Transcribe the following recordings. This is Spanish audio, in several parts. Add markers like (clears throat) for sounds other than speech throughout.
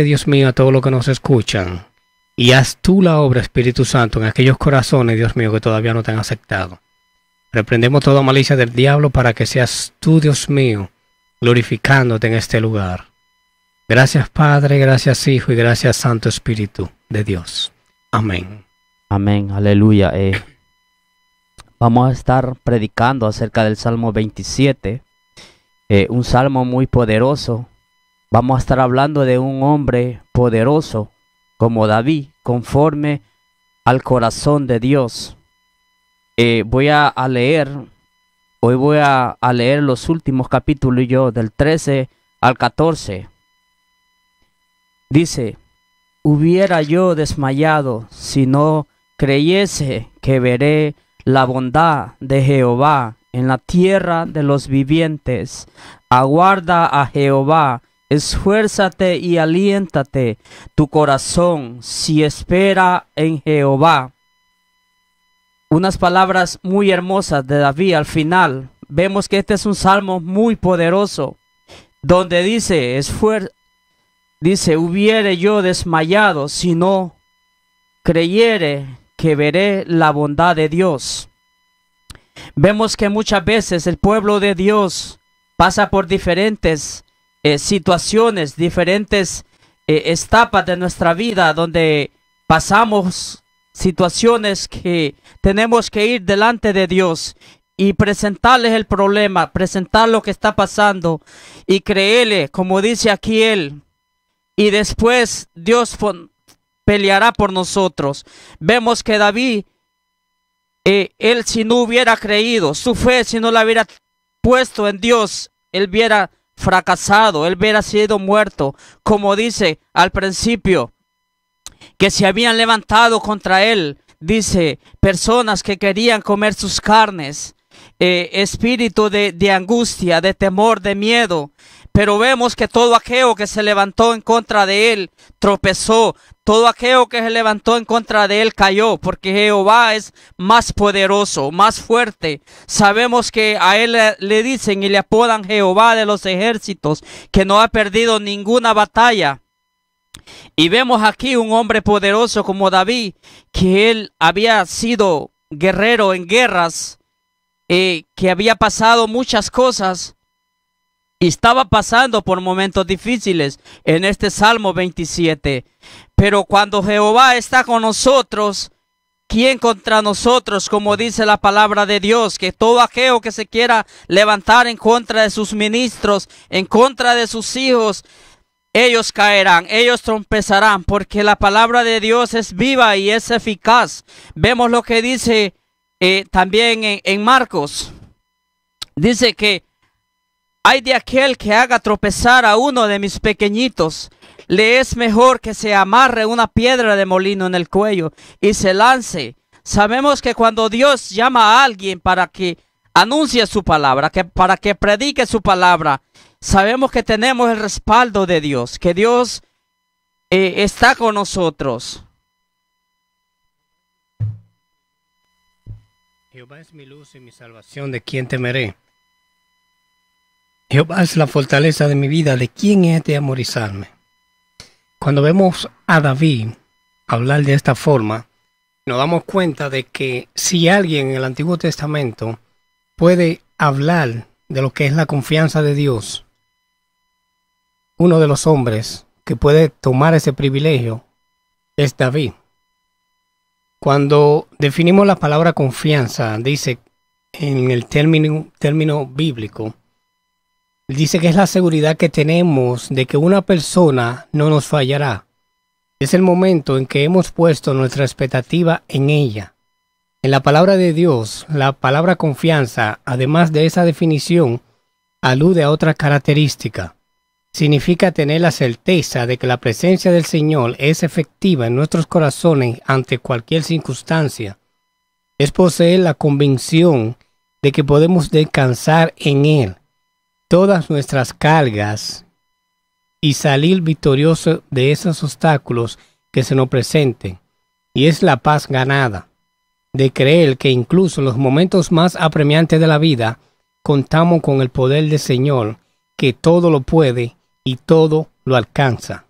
Dios mío, a todos los que nos escuchan. Y haz tú la obra, Espíritu Santo, en aquellos corazones, Dios mío, que todavía no te han aceptado. Reprendemos toda malicia del diablo para que seas tú, Dios mío, glorificándote en este lugar. Gracias Padre, gracias Hijo y gracias Santo Espíritu de Dios. Amén. Amén, aleluya. Eh, vamos a estar predicando acerca del Salmo 27, eh, un salmo muy poderoso Vamos a estar hablando de un hombre poderoso como David, conforme al corazón de Dios. Eh, voy a, leer, hoy voy a, a, leer los últimos capítulos yo, del 13 al 14. Dice, hubiera yo desmayado si no creyese que veré la bondad de Jehová en la tierra de los vivientes. Aguarda a Jehová esfuérzate y aliéntate tu corazón si espera en Jehová. Unas palabras muy hermosas de David al final. Vemos que este es un salmo muy poderoso, donde dice, dice, hubiere yo desmayado si no creyere que veré la bondad de Dios. Vemos que muchas veces el pueblo de Dios pasa por diferentes eh, situaciones, diferentes eh, etapas de nuestra vida donde pasamos situaciones que tenemos que ir delante de Dios y presentarles el problema, presentar lo que está pasando y creerle, como dice aquí él. Y después Dios peleará por nosotros. Vemos que David, eh, él si no hubiera creído, su fe si no la hubiera puesto en Dios, él hubiera fracasado, él hubiera sido muerto, como dice al principio, que se habían levantado contra él, dice, personas que querían comer sus carnes, eh, espíritu de angustia, de temor, de miedo, pero vemos que todo aquello que se levantó en contra de él tropezó. Todo aquello que se levantó en contra de él cayó, porque Jehová es más poderoso, más fuerte. Sabemos que a él le, dicen y le apodan Jehová de los ejércitos, que no ha perdido ninguna batalla. Y vemos aquí un hombre poderoso como David, que él había sido guerrero en guerras, y eh, que había pasado muchas cosas, estaba pasando por momentos difíciles en este Salmo 27. Pero cuando Jehová está con nosotros, ¿quién contra nosotros? Como dice la palabra de Dios, que todo aquello que se quiera levantar en contra de sus ministros, en contra de sus hijos, ellos caerán, ellos trompezarán, porque la palabra de Dios es viva y es eficaz. Vemos lo que dice eh, también en Marcos. Dice que hay de aquel que haga tropezar a uno de mis pequeñitos. Le es mejor que se amarre una piedra de molino en el cuello y se lance. Sabemos que cuando Dios llama a alguien para que anuncie su palabra, que para que predique su palabra, sabemos que tenemos el respaldo de Dios, que Dios eh, está con nosotros. Jehová es mi luz y mi salvación, ¿de quién temeré? Jehová es la fortaleza de mi vida, ¿de quién es de amorizarme? Cuando vemos a David hablar de esta forma, nos damos cuenta de que si alguien en el Antiguo Testamento puede hablar de lo que es la confianza de Dios, uno de los hombres que puede tomar ese privilegio es David. Cuando definimos la palabra confianza, dice en el término, término bíblico, Dice que es la seguridad que tenemos de que una persona no nos fallará. Es el momento en que hemos puesto nuestra expectativa en ella. En la palabra de Dios, la palabra confianza, además de esa definición, alude a otra característica. Significa tener la certeza de que la presencia del Señor es efectiva en nuestros corazones ante cualquier circunstancia. Es poseer la convicción de que podemos descansar en Él todas nuestras cargas y salir victorioso de esos obstáculos que se nos presenten. Y es la paz ganada, de creer que incluso en los momentos más apremiantes de la vida, contamos con el poder del Señor, que todo lo puede y todo lo alcanza.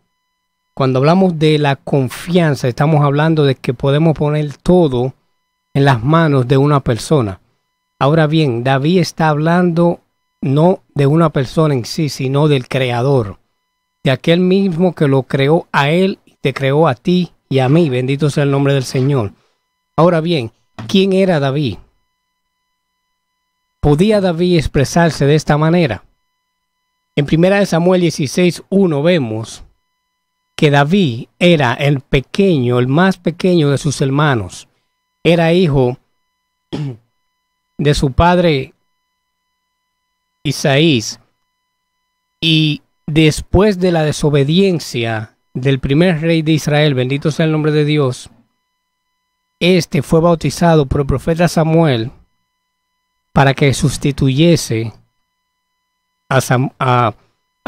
Cuando hablamos de la confianza, estamos hablando de que podemos poner todo en las manos de una persona. Ahora bien, David está hablando no de una persona en sí, sino del creador, de aquel mismo que lo creó a él, te creó a ti y a mí, bendito sea el nombre del Señor. Ahora bien, ¿quién era David? ¿Podía David expresarse de esta manera? En 1 Samuel 16, 1 vemos que David era el pequeño, el más pequeño de sus hermanos. Era hijo (clears throat) de su padre Isaías. Y después de la desobediencia del primer rey de Israel, bendito sea el nombre de Dios, este fue bautizado por el profeta Samuel para que sustituyese a,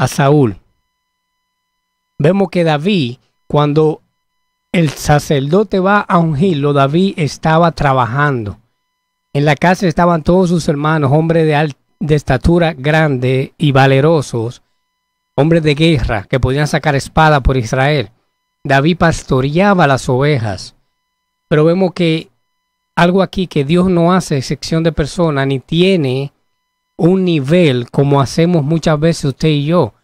Saúl. Vemos que David, cuando el sacerdote va a ungirlo, David estaba trabajando. En la casa estaban todos sus hermanos, hombres de, alto de estatura grande y valerosos, hombres de guerra que podían sacar espada por Israel. David pastoreaba las ovejas. Pero vemos que algo aquí que Dios no hace excepción de persona ni tiene un nivel como hacemos muchas veces usted y yo,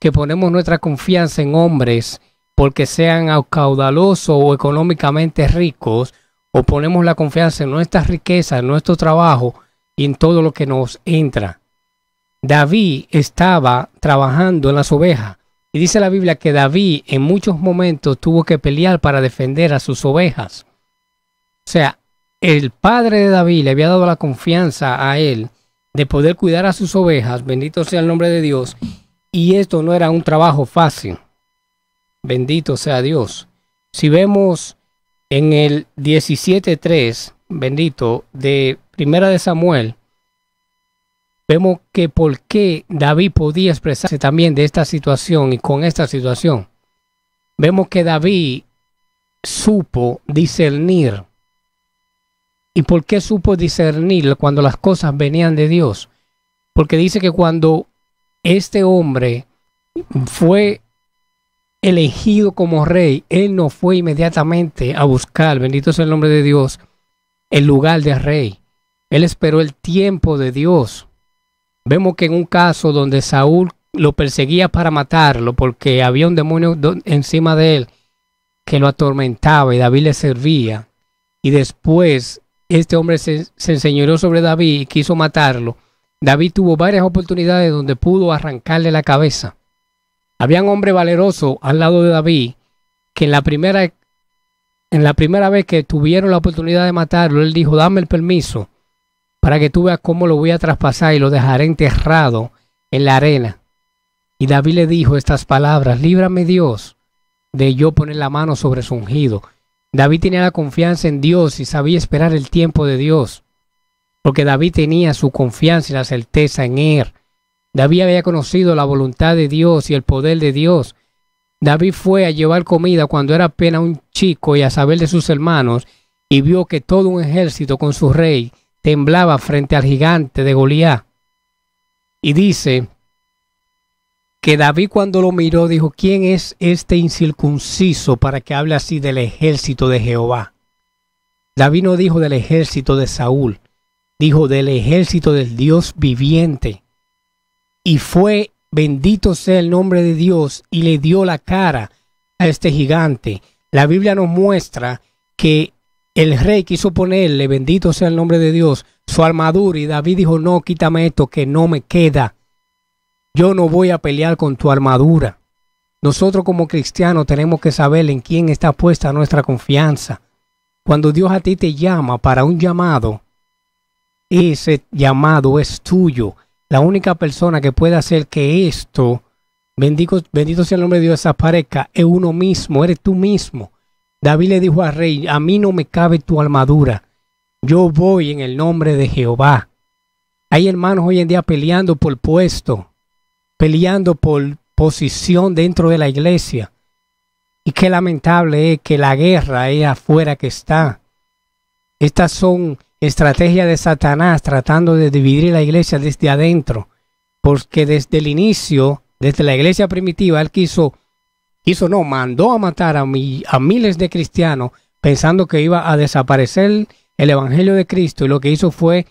que ponemos nuestra confianza en hombres porque sean caudalosos o económicamente ricos, o ponemos la confianza en nuestras riquezas, en nuestro trabajo, y en todo lo que nos entra. David estaba trabajando en las ovejas y dice la Biblia que David en muchos momentos tuvo que pelear para defender a sus ovejas. O sea, el padre de David le había dado la confianza a él de poder cuidar a sus ovejas, bendito sea el nombre de Dios, y esto no era un trabajo fácil. Bendito sea Dios. Si vemos en el 17.3, bendito, de primera de Samuel, vemos que por qué David podía expresarse también de esta situación y con esta situación. Vemos que David supo discernir. ¿Y por qué supo discernir cuando las cosas venían de Dios? Porque dice que cuando este hombre fue elegido como rey, él no fue inmediatamente a buscar, bendito sea el nombre de Dios, el lugar de rey. Él esperó el tiempo de Dios. Vemos que en un caso donde Saúl lo perseguía para matarlo porque había un demonio encima de él que lo atormentaba y David le servía. Y después este hombre se, enseñoreó enseñó sobre David y quiso matarlo. David tuvo varias oportunidades donde pudo arrancarle la cabeza. Había un hombre valeroso al lado de David que en la primera, en la primera vez que tuvieron la oportunidad de matarlo, él dijo, dame el permiso para que tú veas cómo lo voy a traspasar y lo dejaré enterrado en la arena. Y David le dijo estas palabras, líbrame Dios de yo poner la mano sobre su ungido. David tenía la confianza en Dios y sabía esperar el tiempo de Dios, porque David tenía su confianza y la certeza en él. David había conocido la voluntad de Dios y el poder de Dios. David fue a llevar comida cuando era apenas un chico y a saber de sus hermanos y vio que todo un ejército con su rey temblaba frente al gigante de Goliat. Y dice que David cuando lo miró dijo, ¿quién es este incircunciso para que hable así del ejército de Jehová? David no dijo del ejército de Saúl, dijo del ejército del Dios viviente. Y fue, bendito sea el nombre de Dios, y le dio la cara a este gigante. La Biblia nos muestra que el rey quiso ponerle, bendito sea el nombre de Dios, su armadura y David dijo, no, quítame esto que no me queda. Yo no voy a pelear con tu armadura. Nosotros como cristianos tenemos que saber en quién está puesta nuestra confianza. Cuando Dios a ti te llama para un llamado, ese llamado es tuyo. La única persona que puede hacer que esto, bendito, bendito sea el nombre de Dios, desaparezca, es uno mismo, eres tú mismo. David le dijo al rey, a mí no me cabe tu armadura, yo voy en el nombre de Jehová. Hay hermanos hoy en día peleando por puesto, peleando por posición dentro de la iglesia. Y qué lamentable es que la guerra es afuera que está. Estas son estrategias de Satanás tratando de dividir la iglesia desde adentro, porque desde el inicio, desde la iglesia primitiva, él quiso hizo no, mandó a matar a, mi, a miles de cristianos pensando que iba a desaparecer el Evangelio de Cristo y lo que hizo fue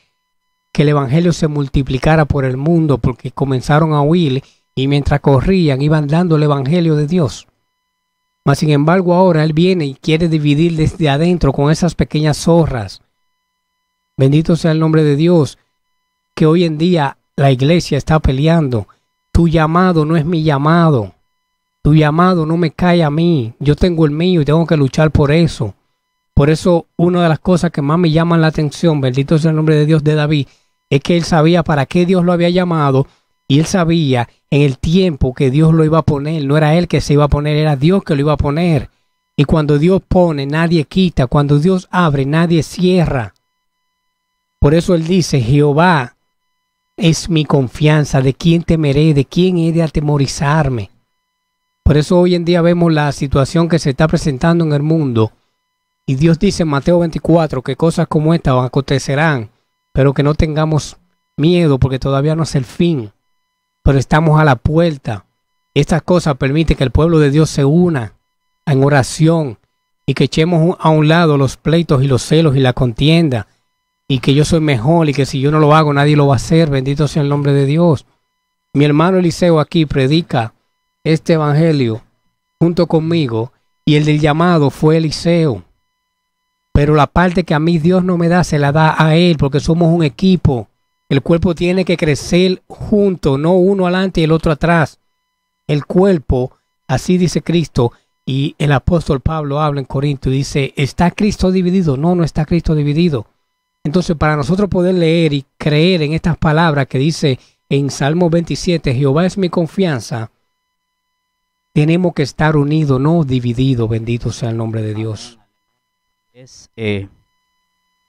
que el Evangelio se multiplicara por el mundo porque comenzaron a huir y mientras corrían iban dando el Evangelio de Dios. Mas sin embargo ahora Él viene y quiere dividir desde adentro con esas pequeñas zorras. Bendito sea el nombre de Dios, que hoy en día la iglesia está peleando. Tu llamado no es mi llamado. Tu llamado no me cae a mí. Yo tengo el mío y tengo que luchar por eso. Por eso una de las cosas que más me llaman la atención, bendito sea el nombre de Dios de David, es que él sabía para qué Dios lo había llamado y él sabía en el tiempo que Dios lo iba a poner. No era él que se iba a poner, era Dios que lo iba a poner. Y cuando Dios pone, nadie quita. Cuando Dios abre, nadie cierra. Por eso él dice, Jehová es mi confianza, de quién temeré, de quién he de atemorizarme. Por eso hoy en día vemos la situación que se está presentando en el mundo. Y Dios dice en Mateo 24 que cosas como estas acontecerán, pero que no tengamos miedo porque todavía no es el fin. Pero estamos a la puerta. Estas cosas permite que el pueblo de Dios se una en oración y que echemos a un lado los pleitos y los celos y la contienda y que yo soy mejor y que si yo no lo hago nadie lo va a hacer. Bendito sea el nombre de Dios. Mi hermano Eliseo aquí predica este evangelio junto conmigo y el del llamado fue Eliseo. Pero la parte que a mí Dios no me da, se la da a Él, porque somos un equipo. El cuerpo tiene que crecer junto, no uno adelante y el otro atrás. El cuerpo, así dice Cristo, y el apóstol Pablo habla en Corinto y dice, ¿está Cristo dividido? No, no está Cristo dividido. Entonces, para nosotros poder leer y creer en estas palabras que dice en Salmo 27, Jehová es mi confianza, tenemos que estar unidos, no divididos, bendito sea el nombre de Dios. Eh,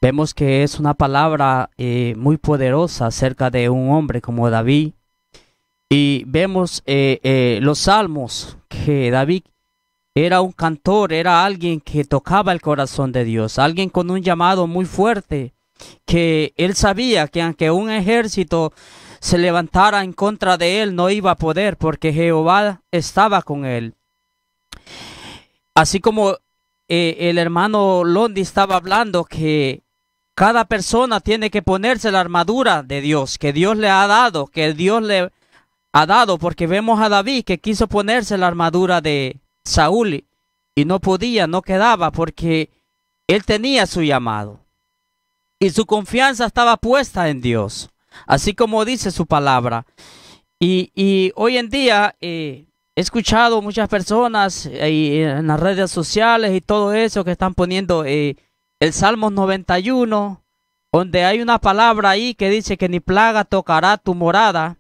vemos que es una palabra eh, muy poderosa acerca de un hombre como David. Y vemos eh, los salmos que David era un cantor, era alguien que tocaba el corazón de Dios, alguien con un llamado muy fuerte, que él sabía que aunque un ejército se levantara en contra de él no iba a poder, porque Jehová estaba con él. Así como eh, el hermano Londi estaba hablando que cada persona tiene que ponerse la armadura de Dios, que Dios le ha dado, que Dios le ha dado, porque vemos a David que quiso ponerse la armadura de Saúl y no podía, no quedaba, porque él tenía su llamado y su confianza estaba puesta en Dios así como dice su palabra. Y, hoy en día eh, he escuchado muchas personas en las redes sociales y todo eso que están poniendo eh, el Salmo 91, donde hay una palabra ahí que dice que ni plaga tocará tu morada.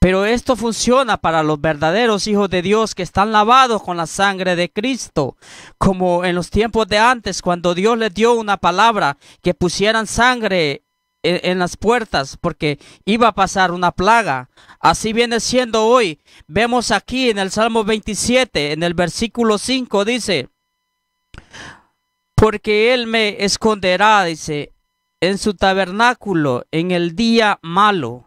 Pero esto funciona para los verdaderos hijos de Dios que están lavados con la sangre de Cristo, como en los tiempos de antes, cuando Dios les dio una palabra, que pusieran sangre en, las puertas porque iba a pasar una plaga. Así viene siendo hoy. Vemos aquí en el Salmo 27, en el versículo 5, dice, porque Él me esconderá, dice, en su tabernáculo en el día malo.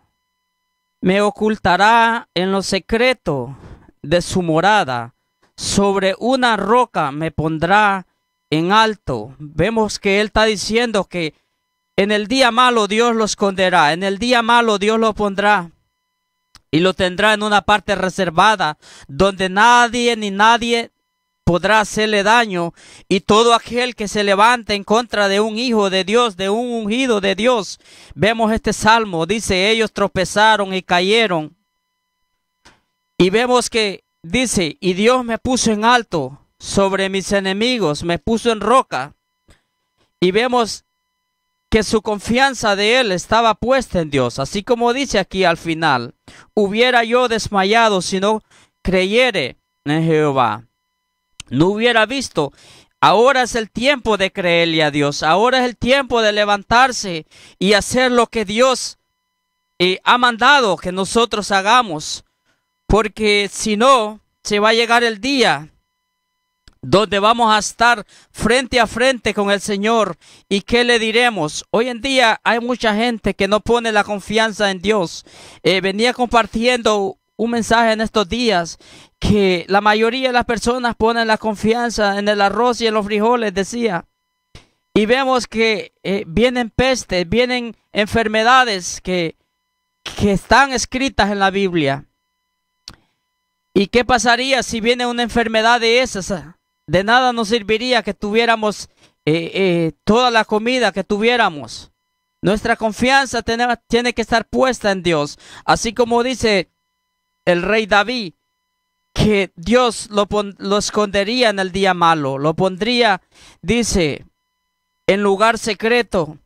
Me ocultará en lo secreto de su morada. Sobre una roca me pondrá en alto. Vemos que Él está diciendo que en el día malo Dios lo esconderá, en el día malo Dios lo pondrá y lo tendrá en una parte reservada donde nadie ni nadie podrá hacerle daño y todo aquel que se levante en contra de un hijo de Dios, de un ungido de Dios. Vemos este salmo, dice, ellos tropezaron y cayeron. Y vemos que dice, y Dios me puso en alto sobre mis enemigos, me puso en roca. Y vemos que su confianza de él estaba puesta en Dios, así como dice aquí al final, hubiera yo desmayado si no creyere en Jehová, no hubiera visto. Ahora es el tiempo de creerle a Dios, ahora es el tiempo de levantarse y hacer lo que Dios eh, ha mandado que nosotros hagamos, porque si no, se va a llegar el día donde vamos a estar frente a frente con el Señor. ¿Y qué le diremos? Hoy en día hay mucha gente que no pone la confianza en Dios. Eh, venía compartiendo un mensaje en estos días que la mayoría de las personas ponen la confianza en el arroz y en los frijoles, decía. Y vemos que eh, vienen pestes, vienen enfermedades que, que están escritas en la Biblia. ¿Y qué pasaría si viene una enfermedad de esas? De nada nos serviría que tuviéramos eh, eh, toda la comida que tuviéramos. Nuestra confianza tiene, que estar puesta en Dios. Así como dice el rey David, que Dios lo, lo, escondería en el día malo, lo pondría, dice, en lugar secreto.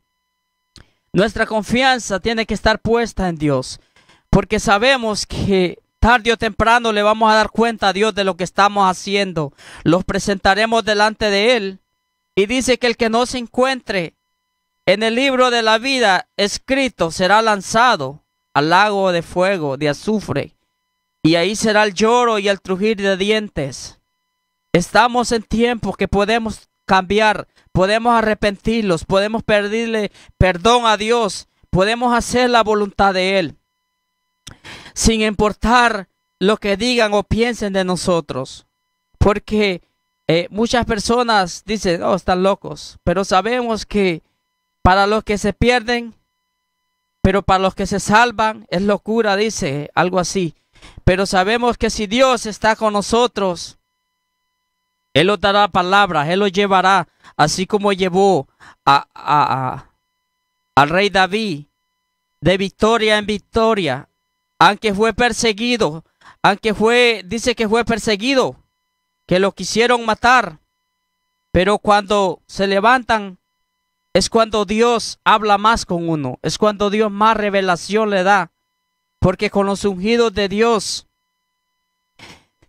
Nuestra confianza tiene que estar puesta en Dios, porque sabemos que Tarde o temprano le vamos a dar cuenta a Dios de lo que estamos haciendo. Los presentaremos delante de Él. Y dice que el que no se encuentre en el libro de la vida escrito será lanzado al lago de fuego, de azufre. Y ahí será el lloro y el trujir de dientes. Estamos en tiempos que podemos cambiar, podemos arrepentirlos, podemos pedirle perdón a Dios, podemos hacer la voluntad de Él sin importar lo que digan o piensen de nosotros. Porque eh, muchas personas dicen, oh, están locos, pero sabemos que para los que se pierden, pero para los que se salvan, es locura, dice algo así. Pero sabemos que si Dios está con nosotros, Él nos dará palabras, Él lo llevará, así como llevó a, a, al rey David de victoria en victoria, aunque fue perseguido, aunque fue, dice que fue perseguido, que lo quisieron matar, pero cuando se levantan es cuando Dios habla más con uno, es cuando Dios más revelación le da, porque con los ungidos de Dios,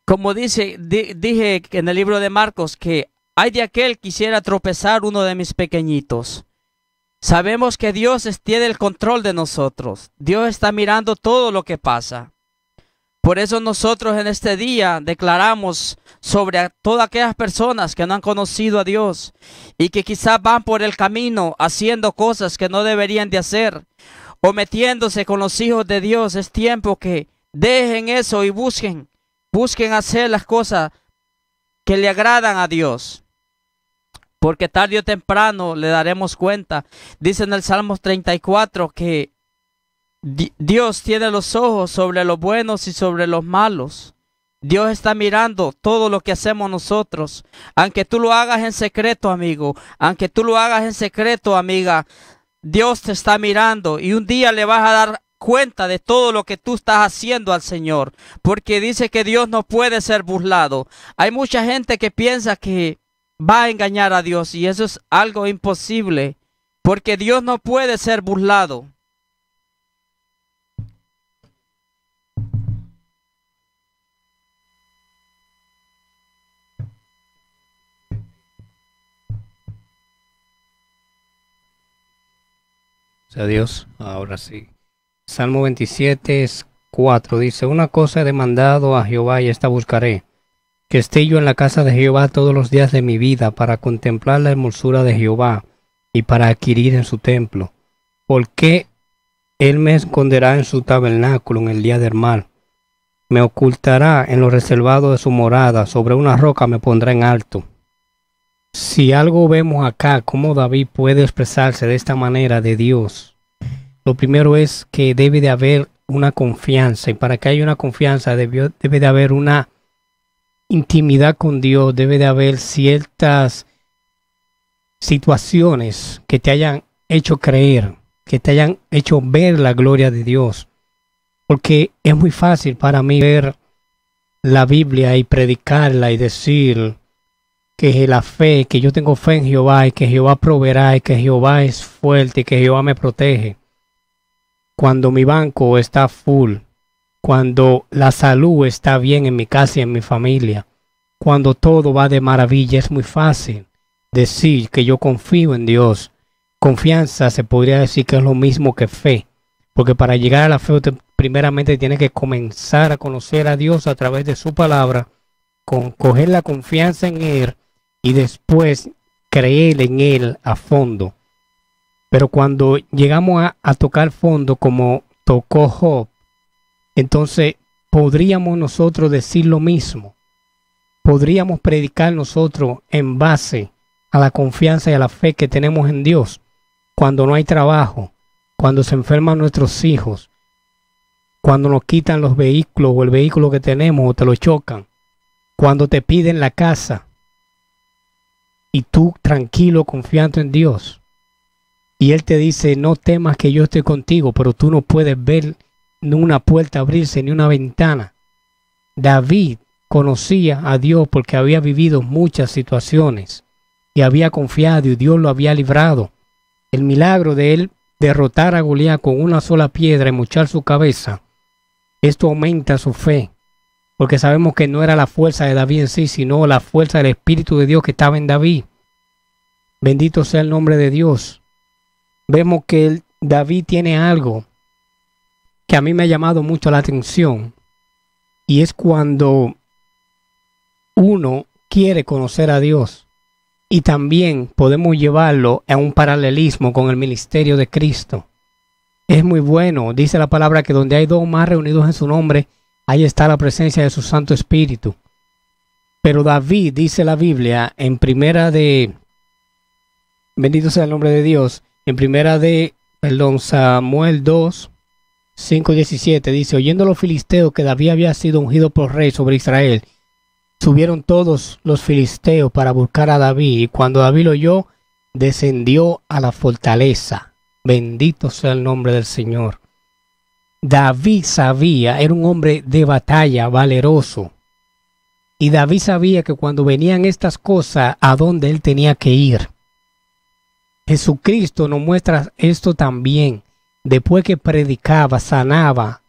como dice, dije en el libro de Marcos, que hay de aquel quisiera tropezar uno de mis pequeñitos. Sabemos que Dios tiene el control de nosotros. Dios está mirando todo lo que pasa. Por eso nosotros en este día declaramos sobre todas aquellas personas que no han conocido a Dios y que quizás van por el camino haciendo cosas que no deberían de hacer o metiéndose con los hijos de Dios. Es tiempo que dejen eso y busquen, busquen hacer las cosas que le agradan a Dios porque tarde o temprano le daremos cuenta. Dice en el Salmo 34 que Dios tiene los ojos sobre los buenos y sobre los malos. Dios está mirando todo lo que hacemos nosotros. Aunque tú lo hagas en secreto, amigo, aunque tú lo hagas en secreto, amiga, Dios te está mirando y un día le vas a dar cuenta de todo lo que tú estás haciendo al Señor, porque dice que Dios no puede ser burlado. Hay mucha gente que piensa que va a engañar a Dios y eso es algo imposible porque Dios no puede ser burlado. sea Dios, ahora sí. Salmo 27 4 dice, una cosa he demandado a Jehová y esta buscaré que esté yo en la casa de Jehová todos los días de mi vida para contemplar la hermosura de Jehová y para adquirir en su templo. Porque Él me esconderá en su tabernáculo en el día del mal. Me ocultará en lo reservado de su morada, sobre una roca me pondrá en alto. Si algo vemos acá, cómo David puede expresarse de esta manera de Dios, lo primero es que debe de haber una confianza y para que haya una confianza debe, debe de haber una intimidad con Dios, debe de haber ciertas situaciones que te hayan hecho creer, que te hayan hecho ver la gloria de Dios. Porque es muy fácil para mí ver la Biblia y predicarla y decir que la fe, que yo tengo fe en Jehová y que Jehová proveerá y que Jehová es fuerte y que Jehová me protege. Cuando mi banco está full, cuando la salud está bien en mi casa y en mi familia, cuando todo va de maravilla, es muy fácil decir que yo confío en Dios. Confianza se podría decir que es lo mismo que fe, porque para llegar a la fe usted primeramente tiene que comenzar a conocer a Dios a través de su palabra, con, coger la confianza en Él y después creer en Él a fondo. Pero cuando llegamos a, a tocar fondo como tocó Job, entonces, podríamos nosotros decir lo mismo. Podríamos predicar nosotros en base a la confianza y a la fe que tenemos en Dios cuando no hay trabajo, cuando se enferman nuestros hijos, cuando nos quitan los vehículos o el vehículo que tenemos o te lo chocan, cuando te piden la casa y tú tranquilo, confiando en Dios. Y Él te dice, no temas que yo estoy contigo, pero tú no puedes ver una puerta abrirse ni una ventana. David conocía a Dios porque había vivido muchas situaciones y había confiado y Dios lo había librado. El milagro de él derrotar a Goliat con una sola piedra y mochar su cabeza, esto aumenta su fe, porque sabemos que no era la fuerza de David en sí, sino la fuerza del Espíritu de Dios que estaba en David. Bendito sea el nombre de Dios. Vemos que David tiene algo a mí me ha llamado mucho la atención y es cuando uno quiere conocer a Dios y también podemos llevarlo a un paralelismo con el ministerio de Cristo. Es muy bueno, dice la palabra que donde hay dos más reunidos en su nombre, ahí está la presencia de su Santo Espíritu. Pero David, dice la Biblia, en primera de, bendito sea el nombre de Dios, en primera de, perdón, Samuel 2, 5.17 dice, oyendo los filisteos que David había sido ungido por rey sobre Israel, subieron todos los filisteos para buscar a David, y cuando David lo oyó, descendió a la fortaleza. Bendito sea el nombre del Señor. David sabía, era un hombre de batalla, valeroso. Y David sabía que cuando venían estas cosas, a dónde él tenía que ir. Jesucristo nos muestra esto también después que predicaba, sanaba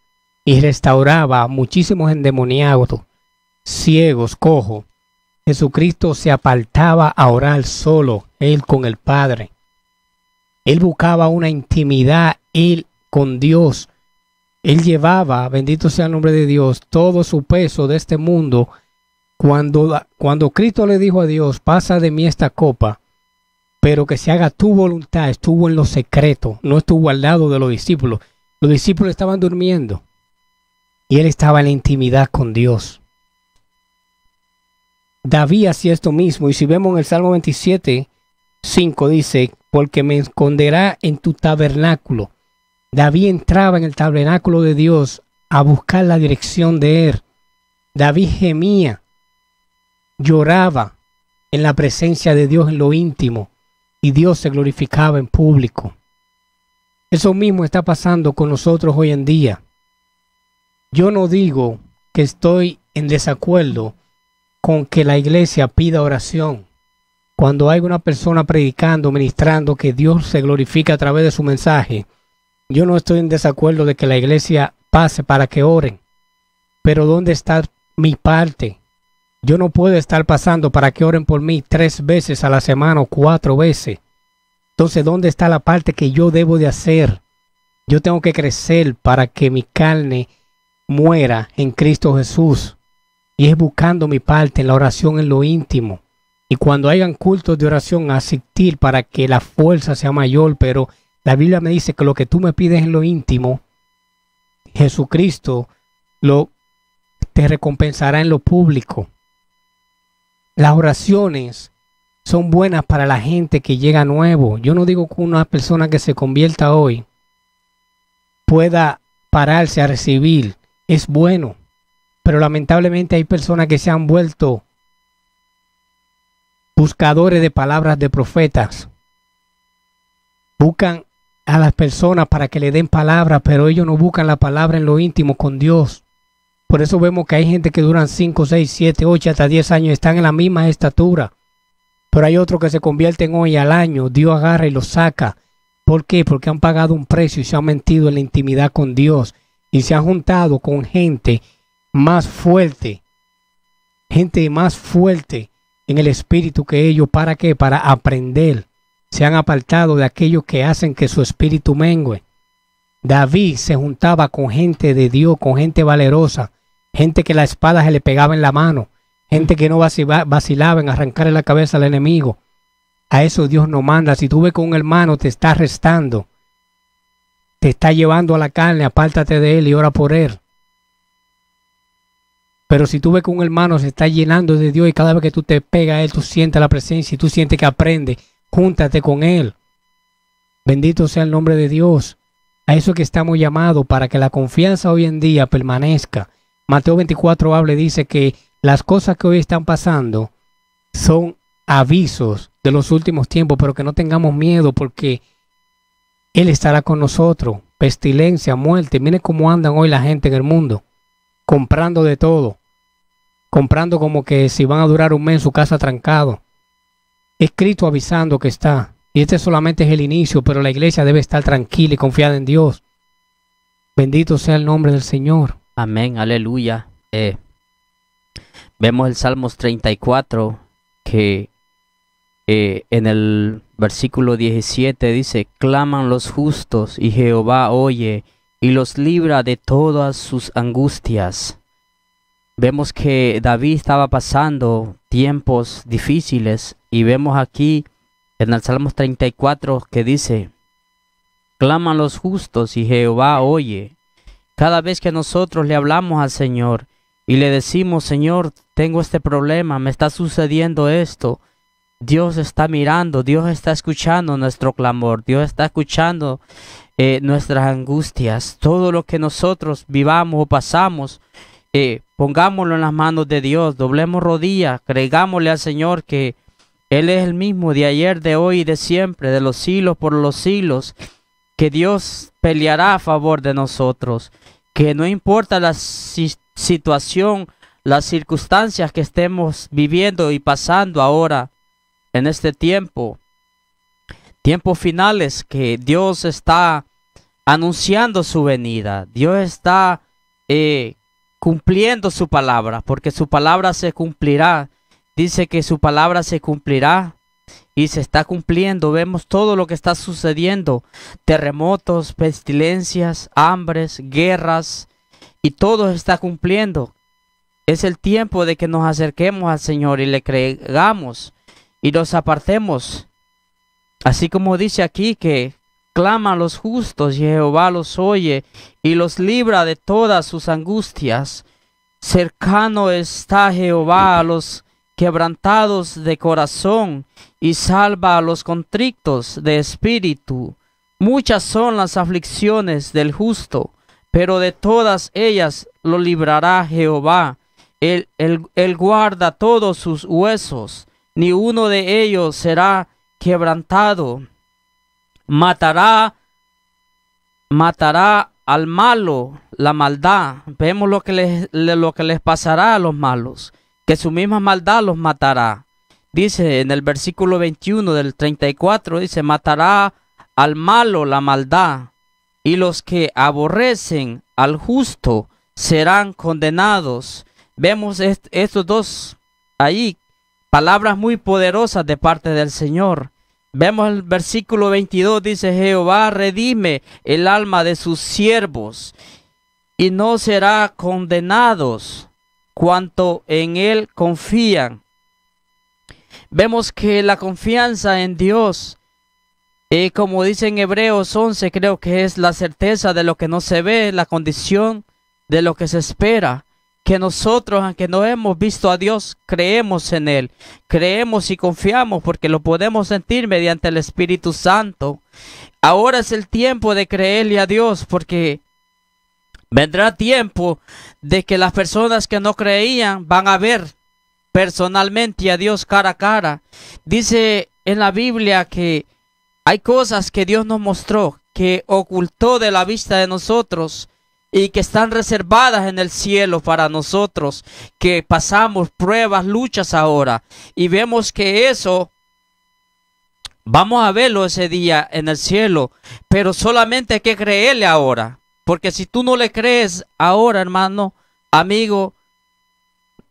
y restauraba a muchísimos endemoniados, ciegos, cojos, Jesucristo se apartaba a orar solo, él con el Padre. Él buscaba una intimidad, él con Dios. Él llevaba, bendito sea el nombre de Dios, todo su peso de este mundo. Cuando, cuando Cristo le dijo a Dios, pasa de mí esta copa, pero que se haga tu voluntad, estuvo en lo secreto, no estuvo al lado de los discípulos. Los discípulos estaban durmiendo y él estaba en la intimidad con Dios. David hacía esto mismo y si vemos en el Salmo 27, 5 dice, porque me esconderá en tu tabernáculo. David entraba en el tabernáculo de Dios a buscar la dirección de él. David gemía, lloraba en la presencia de Dios en lo íntimo y Dios se glorificaba en público. Eso mismo está pasando con nosotros hoy en día. Yo no digo que estoy en desacuerdo con que la iglesia pida oración. Cuando hay una persona predicando, ministrando, que Dios se glorifica a través de su mensaje, yo no estoy en desacuerdo de que la iglesia pase para que oren. Pero ¿dónde está mi parte? Yo no puedo estar pasando para que oren por mí tres veces a la semana o cuatro veces. Entonces, ¿dónde está la parte que yo debo de hacer? Yo tengo que crecer para que mi carne muera en Cristo Jesús. Y es buscando mi parte en la oración en lo íntimo. Y cuando hayan cultos de oración, asistir para que la fuerza sea mayor. Pero la Biblia me dice que lo que tú me pides en lo íntimo, Jesucristo lo te recompensará en lo público. Las oraciones son buenas para la gente que llega nuevo. Yo no digo que una persona que se convierta hoy pueda pararse a recibir. Es bueno. Pero lamentablemente hay personas que se han vuelto buscadores de palabras de profetas. Buscan a las personas para que le den palabras, pero ellos no buscan la palabra en lo íntimo con Dios. Por eso vemos que hay gente que duran 5, 6, 7, 8, hasta 10 años, están en la misma estatura. Pero hay otro que se convierten hoy al año, Dios agarra y lo saca. ¿Por qué? Porque han pagado un precio y se han mentido en la intimidad con Dios y se han juntado con gente más fuerte, gente más fuerte en el espíritu que ellos. ¿Para qué? Para aprender. Se han apartado de aquellos que hacen que su espíritu mengue. David se juntaba con gente de Dios, con gente valerosa, gente que la espada se le pegaba en la mano, gente que no vacilaba en arrancarle la cabeza al enemigo. A eso Dios no manda. Si tú ves con un hermano, te está arrestando, te está llevando a la carne, apártate de él y ora por él. Pero si tú ves que un hermano se está llenando de Dios y cada vez que tú te pegas a él, tú sientes la presencia y tú sientes que aprende, júntate con él. Bendito sea el nombre de Dios. A eso que estamos llamados para que la confianza hoy en día permanezca Mateo 24 habla y dice que las cosas que hoy están pasando son avisos de los últimos tiempos, pero que no tengamos miedo porque Él estará con nosotros. Pestilencia, muerte. Miren cómo andan hoy la gente en el mundo, comprando de todo, comprando como que si van a durar un mes su casa trancado. Escrito avisando que está. Y este solamente es el inicio, pero la iglesia debe estar tranquila y confiada en Dios. Bendito sea el nombre del Señor. Amén, aleluya. Eh, vemos el Salmos 34 que eh, en el versículo 17 dice, claman los justos y Jehová oye y los libra de todas sus angustias. Vemos que David estaba pasando tiempos difíciles y vemos aquí en el Salmos 34 que dice, claman los justos y Jehová oye cada vez que nosotros le hablamos al Señor y le decimos, Señor, tengo este problema, me está sucediendo esto, Dios está mirando, Dios está escuchando nuestro clamor, Dios está escuchando eh, nuestras angustias, todo lo que nosotros vivamos o pasamos, eh, pongámoslo en las manos de Dios, doblemos rodillas, creigámosle al Señor que Él es el mismo de ayer, de hoy y de siempre, de los siglos por los siglos que Dios peleará a favor de nosotros, que no importa la situación, las circunstancias que estemos viviendo y pasando ahora en este tiempo, tiempos finales que Dios está anunciando su venida, Dios está eh, cumpliendo su palabra, porque su palabra se cumplirá, dice que su palabra se cumplirá y se está cumpliendo. Vemos todo lo que está sucediendo. Terremotos, pestilencias, hambres, guerras y todo se está cumpliendo. Es el tiempo de que nos acerquemos al Señor y le creamos y nos apartemos. Así como dice aquí que claman los justos y Jehová los oye y los libra de todas sus angustias. Cercano está Jehová a los quebrantados de corazón, y salva a los contrictos de espíritu. Muchas son las aflicciones del justo, pero de todas ellas lo librará Jehová. Él, guarda todos sus huesos, ni uno de ellos será quebrantado. Matará, matará al malo la maldad. Vemos lo que les, lo que les pasará a los malos que su misma maldad los matará. Dice en el versículo 21 del 34, dice, matará al malo la maldad, y los que aborrecen al justo serán condenados. Vemos estos dos ahí, palabras muy poderosas de parte del Señor. Vemos el versículo 22, dice, Jehová redime el alma de sus siervos, y no será condenados cuanto en Él confían. Vemos que la confianza en Dios, eh, como dice en Hebreos 11, creo que es la certeza de lo que no se ve, la condición de lo que se espera. Que nosotros, aunque no hemos visto a Dios, creemos en Él, creemos y confiamos porque lo podemos sentir mediante el Espíritu Santo. Ahora es el tiempo de creerle a Dios porque Vendrá tiempo de que las personas que no creían van a ver personalmente a Dios cara a cara. Dice en la Biblia que hay cosas que Dios nos mostró, que ocultó de la vista de nosotros y que están reservadas en el cielo para nosotros, que pasamos pruebas, luchas ahora, y vemos que eso vamos a verlo ese día en el cielo, pero solamente hay que creerle ahora. Porque si tú no le crees ahora, hermano, amigo,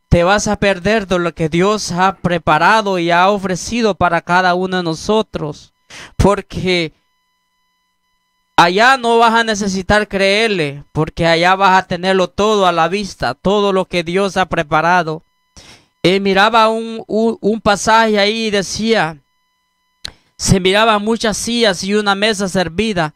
te vas a perder de lo que Dios ha preparado y ha ofrecido para cada uno de nosotros. Porque allá no vas a necesitar creerle, porque allá vas a tenerlo todo a la vista, todo lo que Dios ha preparado. miraba un, pasaje ahí y decía, se miraban muchas sillas y una mesa servida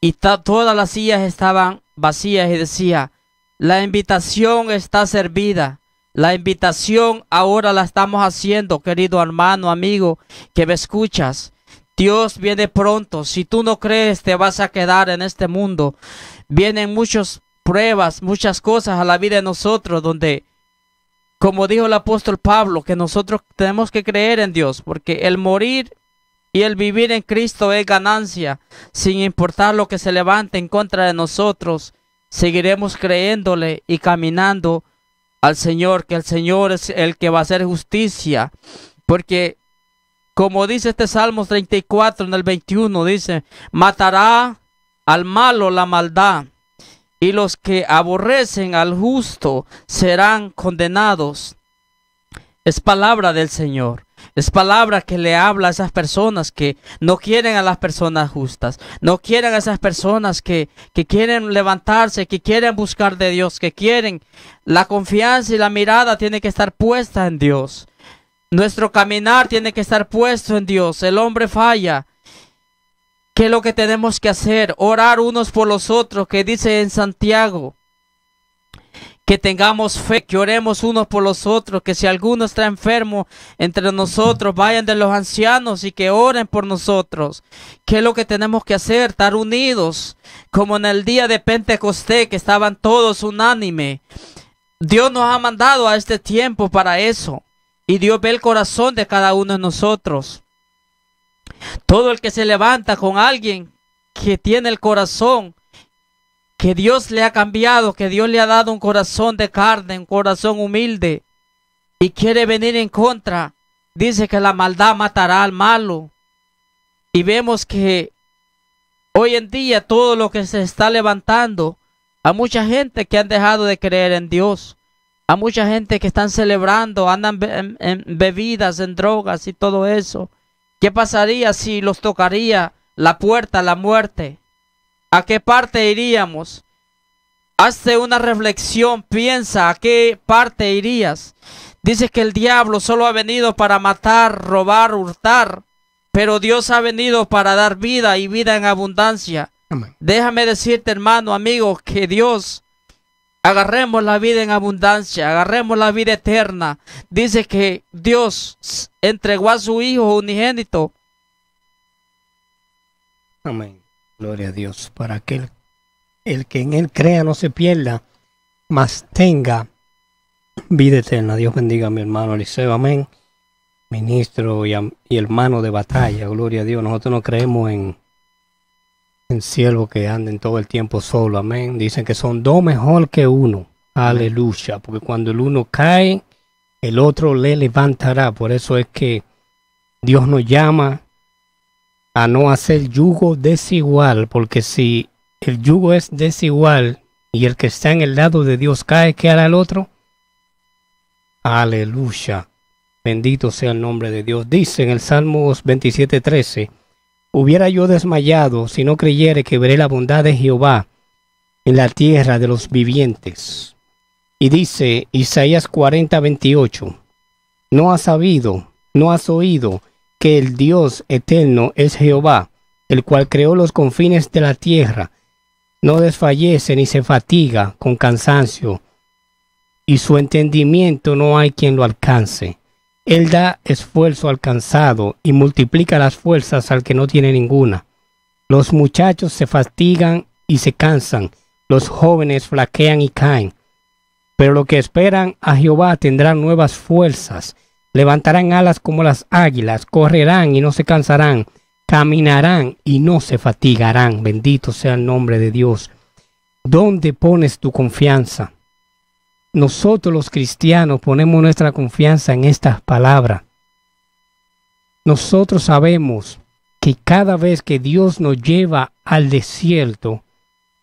y todas las sillas estaban vacías y decía, la invitación está servida. La invitación ahora la estamos haciendo, querido hermano, amigo, que me escuchas. Dios viene pronto. Si tú no crees, te vas a quedar en este mundo. Vienen muchas pruebas, muchas cosas a la vida de nosotros, donde, como dijo el apóstol Pablo, que nosotros tenemos que creer en Dios, porque el morir y el vivir en Cristo es ganancia, sin importar lo que se levante en contra de nosotros. Seguiremos creyéndole y caminando al Señor, que el Señor es el que va a hacer justicia. Porque, como dice este Salmo 34 en el 21, dice, matará al malo la maldad, y los que aborrecen al justo serán condenados. Es palabra del Señor. Es palabra que le habla a esas personas que no quieren a las personas justas, no quieren a esas personas que, que quieren levantarse, que quieren buscar de Dios, que quieren. La confianza y la mirada tiene que estar puesta en Dios. Nuestro caminar tiene que estar puesto en Dios. El hombre falla. ¿Qué es lo que tenemos que hacer? Orar unos por los otros, que dice en Santiago que tengamos fe, que oremos unos por los otros, que si alguno está enfermo entre nosotros, vayan de los ancianos y que oren por nosotros. ¿Qué es lo que tenemos que hacer? Estar unidos, como en el día de Pentecostés, que estaban todos unánime. Dios nos ha mandado a este tiempo para eso, y Dios ve el corazón de cada uno de nosotros. Todo el que se levanta con alguien que tiene el corazón que Dios le ha cambiado, que Dios le ha dado un corazón de carne, un corazón humilde, y quiere venir en contra. Dice que la maldad matará al malo. Y vemos que hoy en día todo lo que se está levantando, a mucha gente que han dejado de creer en Dios, a mucha gente que están celebrando, andan en, bebidas, en drogas y todo eso. ¿Qué pasaría si los tocaría la puerta, la muerte? ¿A qué parte iríamos? Hazte una reflexión, piensa a qué parte irías. Dice que el diablo solo ha venido para matar, robar, hurtar, pero Dios ha venido para dar vida y vida en abundancia. Déjame decirte, hermano, amigo, que Dios agarremos la vida en abundancia, agarremos la vida eterna. Dice que Dios entregó a su Hijo unigénito. Amén Gloria a Dios, para que el, que en Él crea no se pierda, mas tenga vida eterna. Dios bendiga a mi hermano Eliseo, amén. Ministro y, hermano de batalla, gloria a Dios. Nosotros no creemos en, en siervos que anden todo el tiempo solo, amén. Dicen que son dos mejor que uno, aleluya, porque cuando el uno cae, el otro le levantará. Por eso es que Dios nos llama a no hacer yugo desigual, porque si el yugo es desigual y el que está en el lado de Dios cae, ¿qué hará el otro? Aleluya. Bendito sea el nombre de Dios. Dice en el Salmo 27:13, hubiera yo desmayado si no creyere que veré la bondad de Jehová en la tierra de los vivientes. Y dice Isaías 40:28, no has sabido, no has oído, que el Dios eterno es Jehová, el cual creó los confines de la tierra, no desfallece ni se fatiga con cansancio, y su entendimiento no hay quien lo alcance. Él da esfuerzo al cansado y multiplica las fuerzas al que no tiene ninguna. Los muchachos se fatigan y se cansan, los jóvenes flaquean y caen. Pero los que esperan a Jehová tendrán nuevas fuerzas, levantarán alas como las águilas, correrán y no se cansarán, caminarán y no se fatigarán. Bendito sea el nombre de Dios. ¿Dónde pones tu confianza? Nosotros los cristianos ponemos nuestra confianza en estas palabras. Nosotros sabemos que cada vez que Dios nos lleva al desierto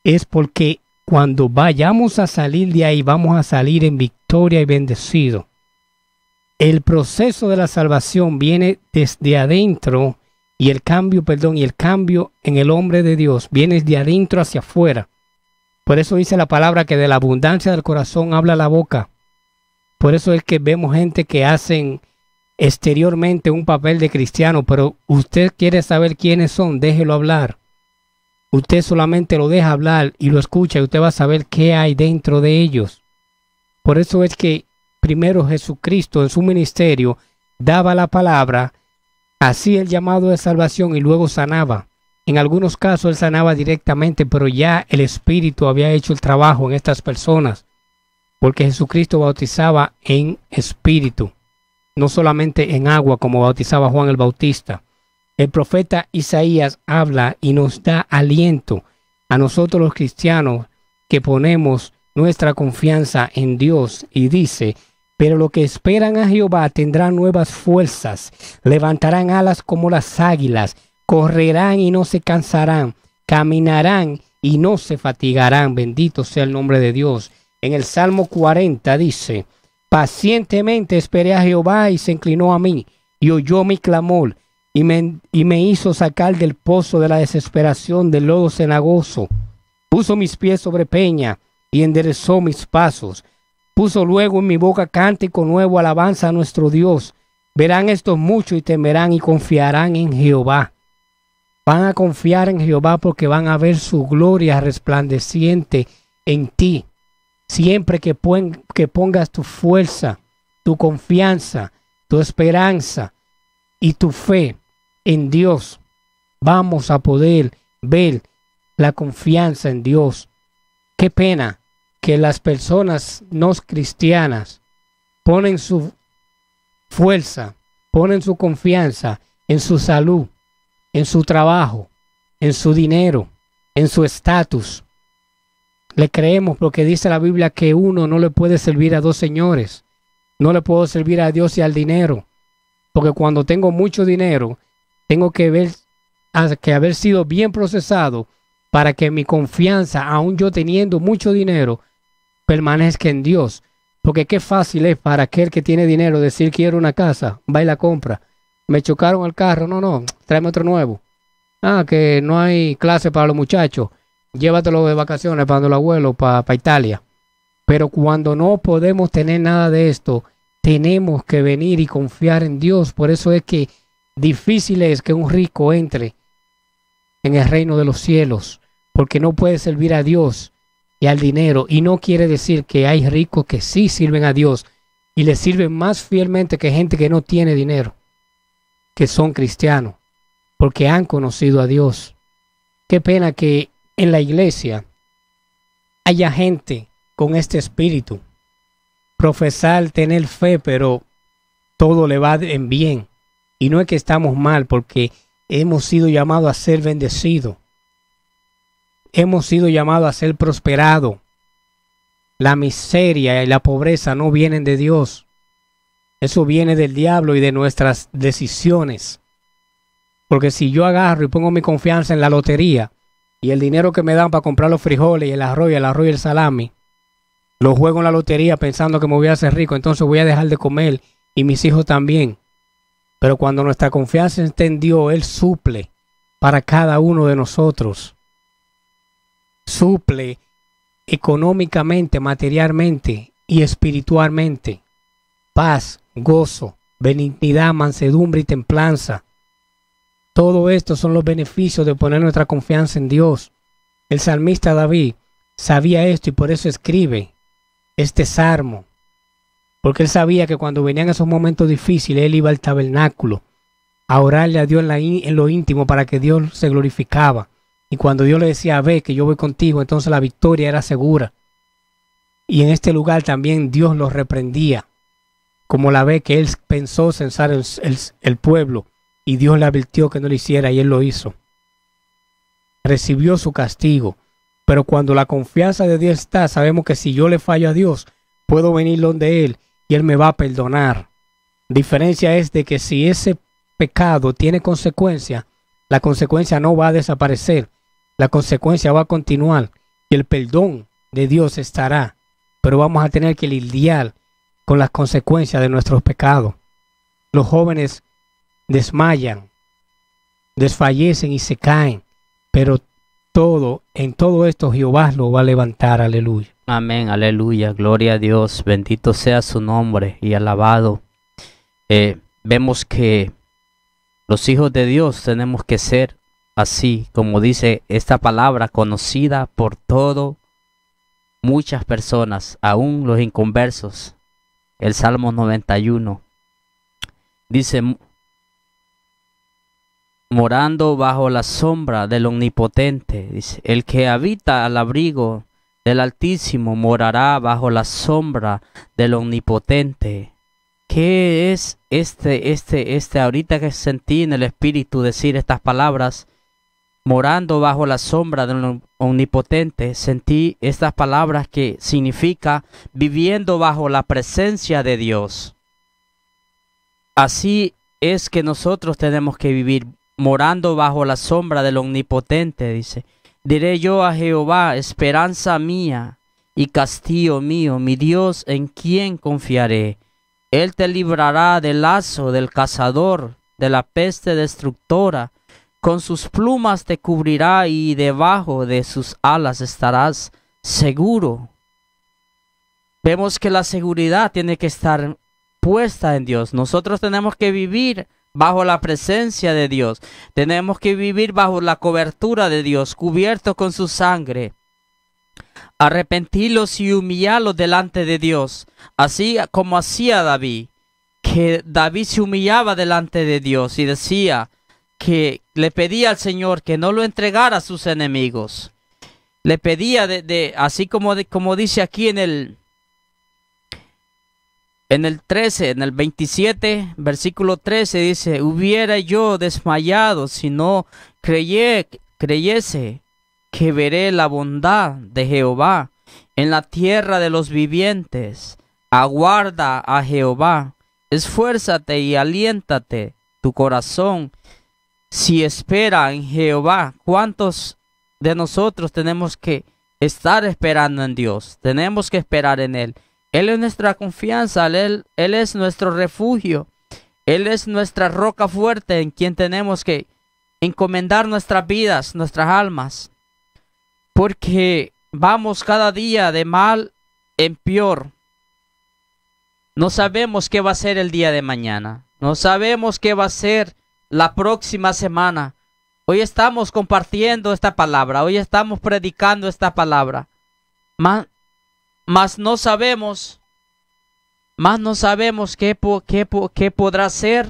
es porque cuando vayamos a salir de ahí vamos a salir en victoria y bendecido. El proceso de la salvación viene desde adentro y el cambio, perdón, y el cambio en el hombre de Dios viene de adentro hacia afuera. Por eso dice la palabra que de la abundancia del corazón habla la boca. Por eso es que vemos gente que hacen exteriormente un papel de cristiano, pero usted quiere saber quiénes son, déjelo hablar. Usted solamente lo deja hablar y lo escucha y usted va a saber qué hay dentro de ellos. Por eso es que primero Jesucristo en su ministerio daba la palabra, así el llamado de salvación y luego sanaba. En algunos casos él sanaba directamente, pero ya el Espíritu había hecho el trabajo en estas personas, porque Jesucristo bautizaba en Espíritu, no solamente en agua como bautizaba Juan el Bautista. El profeta Isaías habla y nos da aliento a nosotros los cristianos que ponemos nuestra confianza en Dios y dice, pero lo que esperan a Jehová tendrán nuevas fuerzas, levantarán alas como las águilas, correrán y no se cansarán, caminarán y no se fatigarán. Bendito sea el nombre de Dios. En el Salmo 40 dice, pacientemente esperé a Jehová y se inclinó a mí y oyó mi clamor y me, y me hizo sacar del pozo de la desesperación del lodo cenagoso. Puso mis pies sobre peña y enderezó mis pasos Puso luego en mi boca cántico nuevo, alabanza a nuestro Dios. Verán estos mucho y temerán y confiarán en Jehová. Van a confiar en Jehová porque van a ver su gloria resplandeciente en ti. Siempre que, que pongas tu fuerza, tu confianza, tu esperanza y tu fe en Dios, vamos a poder ver la confianza en Dios. Qué pena que las personas no cristianas ponen su fuerza, ponen su confianza en su salud, en su trabajo, en su dinero, en su estatus. Le creemos porque dice la Biblia que uno no le puede servir a dos señores. No le puedo servir a Dios y al dinero. Porque cuando tengo mucho dinero, tengo que, ver, que haber sido bien procesado para que mi confianza, aun yo teniendo mucho dinero, permanezca en Dios. Porque qué fácil es para aquel que tiene dinero decir quiero una casa, va y la compra. Me chocaron al carro, no, no, tráeme otro nuevo. Ah, que no hay clase para los muchachos, llévatelo de vacaciones para el abuelo, para, para Italia. Pero cuando no podemos tener nada de esto, tenemos que venir y confiar en Dios. Por eso es que difícil es que un rico entre en el reino de los cielos, porque no puede servir a Dios y al dinero. Y no quiere decir que hay ricos que sí sirven a Dios y le sirven más fielmente que gente que no tiene dinero, que son cristianos, porque han conocido a Dios. Qué pena que en la iglesia haya gente con este espíritu, profesar, tener fe, pero todo le va en bien. Y no es que estamos mal, porque hemos sido llamados a ser bendecidos hemos sido llamados a ser prosperados. La miseria y la pobreza no vienen de Dios. Eso viene del diablo y de nuestras decisiones. Porque si yo agarro y pongo mi confianza en la lotería y el dinero que me dan para comprar los frijoles y el arroz y el arroz y el salami, lo juego en la lotería pensando que me voy a hacer rico, entonces voy a dejar de comer y mis hijos también. Pero cuando nuestra confianza extendió. Él suple para cada uno de nosotros suple económicamente, materialmente y espiritualmente. Paz, gozo, benignidad, mansedumbre y templanza. Todo esto son los beneficios de poner nuestra confianza en Dios. El salmista David sabía esto y por eso escribe este salmo. Porque él sabía que cuando venían esos momentos difíciles, él iba al tabernáculo a orarle a Dios en, en lo íntimo para que Dios se glorificaba. Y cuando Dios le decía, ve que yo voy contigo, entonces la victoria era segura. Y en este lugar también Dios lo reprendía, como la ve que él pensó censar el, el pueblo, y Dios le advirtió que no lo hiciera, y él lo hizo. Recibió su castigo. Pero cuando la confianza de Dios está, sabemos que si yo le fallo a Dios, puedo venir donde Él y Él me va a perdonar. Diferencia es de que si ese pecado tiene consecuencia, la consecuencia no va a desaparecer, la consecuencia va a continuar y el perdón de Dios estará, pero vamos a tener que lidiar con las consecuencias de nuestros pecados. Los jóvenes desmayan, desfallecen y se caen, pero todo, en todo esto Jehová lo va a levantar, aleluya. Amén, aleluya, gloria a Dios, bendito sea su nombre y alabado. Eh, vemos que los hijos de Dios tenemos que ser así como dice esta palabra conocida por todo muchas personas, aún los inconversos. El Salmo 91 dice morando bajo la sombra del omnipotente, dice, el que habita al abrigo del Altísimo morará bajo la sombra del omnipotente. ¿Qué es este, este, este ahorita que sentí en el espíritu decir estas palabras? Morando bajo la sombra del Omnipotente, sentí estas palabras que significa viviendo bajo la presencia de Dios. Así es que nosotros tenemos que vivir morando bajo la sombra del Omnipotente, dice. Diré yo a Jehová, esperanza mía y castillo mío, mi Dios en quien confiaré. Él te librará del lazo del cazador, de la peste destructora. Con sus plumas te cubrirá y debajo de sus alas estarás seguro. Vemos que la seguridad tiene que estar puesta en Dios. Nosotros tenemos que vivir bajo la presencia de Dios. Tenemos que vivir bajo la cobertura de Dios, cubierto con su sangre. Arrepentílos y humillarlos delante de Dios, así como hacía David, que David se humillaba delante de Dios y decía, que le pedía al Señor que no lo entregara a sus enemigos. Le pedía de, así como, como dice aquí en el en el 13, en el 27, versículo 13 dice, "Hubiera yo desmayado si no creyese que veré la bondad de Jehová en la tierra de los vivientes. Aguarda a Jehová, esfuérzate y aliéntate tu corazón si espera en Jehová, ¿cuántos de nosotros tenemos que estar esperando en Dios? Tenemos que esperar en Él. Él es nuestra confianza, Él, Él es nuestro refugio, Él es nuestra roca fuerte en quien tenemos que encomendar nuestras vidas, nuestras almas, porque vamos cada día de mal en peor. No sabemos qué va a ser el día de mañana, no sabemos qué va a ser la próxima semana. Hoy estamos compartiendo esta palabra, hoy estamos predicando esta palabra. Más no sabemos, más no sabemos qué, qué, qué podrá ser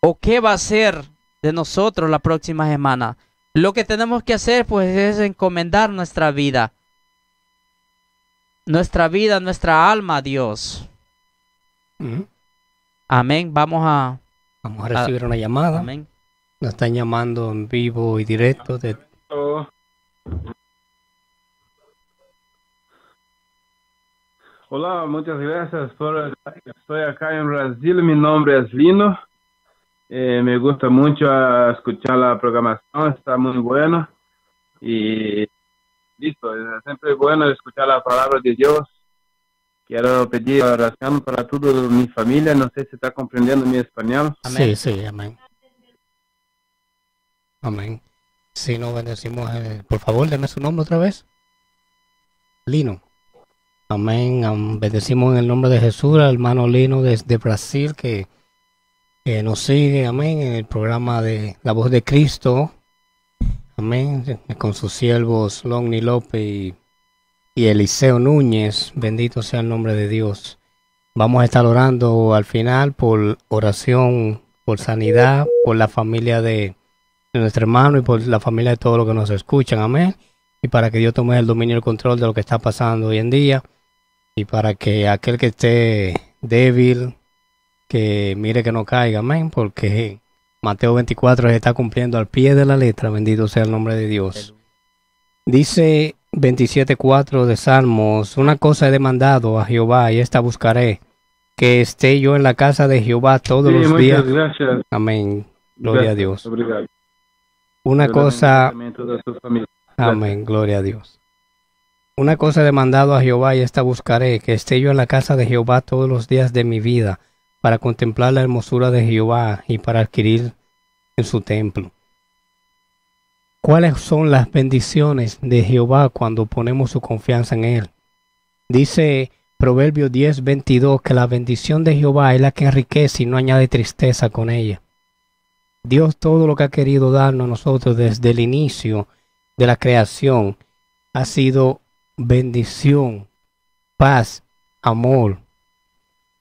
o qué va a ser de nosotros la próxima semana. Lo que tenemos que hacer pues es encomendar nuestra vida. Nuestra vida, nuestra alma a Dios. Amén. Vamos a Vamos a ah, recibir una llamada. Nos están llamando en vivo y directo. De... Hola, muchas gracias por Estoy acá en Brasil, mi nombre es Lino. Eh, me gusta mucho escuchar la programación, está muy bueno. Y listo, siempre bueno escuchar la palabra de Dios Quiero pedir oración para toda mi familia. No sé si está comprendiendo mi español. Amén. Sí, sí, amén. Amén. Si no, bendecimos, eh, por favor, denme su nombre otra vez. Lino. Amén. bendecimos en el nombre de Jesús al hermano Lino desde Brasil que, nos sigue, amén, en el programa de La Voz de Cristo. Amén. Con sus siervos Longni López y y Eliseo Núñez, bendito sea el nombre de Dios. Vamos a estar orando al final por oración, por sanidad, por la familia de, nuestro hermano y por la familia de todos los que nos escuchan, amén. Y para que Dios tome el dominio y el control de lo que está pasando hoy en día y para que aquel que esté débil, que mire que no caiga, amén, porque Mateo 24 se está cumpliendo al pie de la letra, bendito sea el nombre de Dios. Dice 27.4 de Salmos, una cosa he demandado a Jehová y esta buscaré, que esté yo en la casa de Jehová todos los días. Amén. Gloria a Dios. Una cosa... Amén. Gloria a Dios. Una cosa he demandado a Jehová y esta buscaré, que esté yo en la casa de Jehová todos los días de mi vida, para contemplar la hermosura de Jehová y para adquirir en su templo. ¿Cuáles son las bendiciones de Jehová cuando ponemos su confianza en Él? Dice Proverbio 10.22 que la bendición de Jehová es la que enriquece y no añade tristeza con ella. Dios todo lo que ha querido darnos a nosotros desde el inicio de la creación ha sido bendición, paz, amor,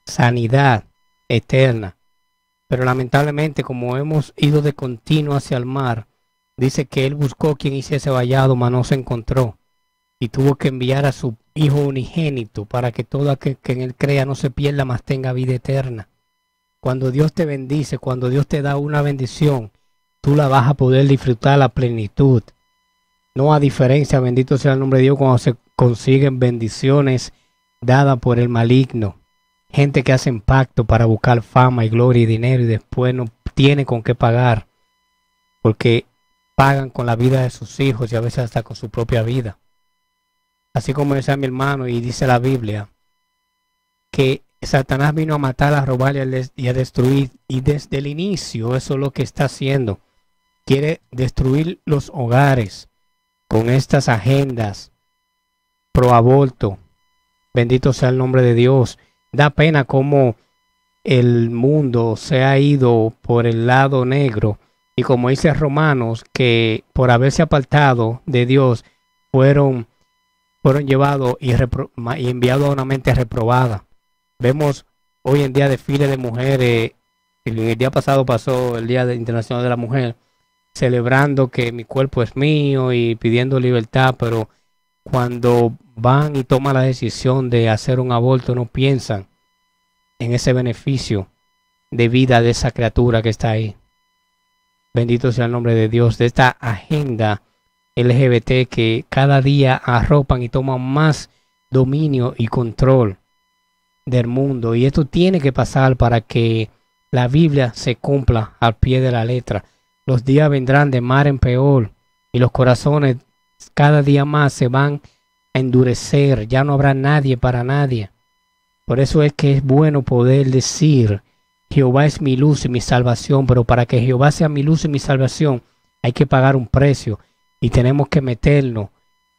sanidad eterna. Pero lamentablemente como hemos ido de continuo hacia el mar, Dice que él buscó quien hiciese vallado, mas no se encontró. Y tuvo que enviar a su Hijo unigénito para que todo aquel que en él crea no se pierda, mas tenga vida eterna. Cuando Dios te bendice, cuando Dios te da una bendición, tú la vas a poder disfrutar a la plenitud. No a diferencia, bendito sea el nombre de Dios, cuando se consiguen bendiciones dadas por el maligno. Gente que hace pacto para buscar fama y gloria y dinero y después no tiene con qué pagar. Porque pagan con la vida de sus hijos y a veces hasta con su propia vida. Así como decía mi hermano y dice la Biblia, que Satanás vino a matar, a robar y a destruir. Y desde el inicio eso es lo que está haciendo. Quiere destruir los hogares con estas agendas pro aborto. Bendito sea el nombre de Dios. Da pena como el mundo se ha ido por el lado negro y como dice Romanos, que por haberse apartado de Dios fueron, fueron llevados y, y enviados a una mente reprobada. Vemos hoy en día desfiles de mujeres, el día pasado pasó el Día Internacional de la Mujer, celebrando que mi cuerpo es mío y pidiendo libertad, pero cuando van y toman la decisión de hacer un aborto no piensan en ese beneficio de vida de esa criatura que está ahí. Bendito sea el nombre de Dios de esta agenda LGBT que cada día arropan y toman más dominio y control del mundo. Y esto tiene que pasar para que la Biblia se cumpla al pie de la letra. Los días vendrán de mar en peor y los corazones cada día más se van a endurecer. Ya no habrá nadie para nadie. Por eso es que es bueno poder decir Jehová es mi luz y mi salvación, pero para que Jehová sea mi luz y mi salvación hay que pagar un precio y tenemos que meternos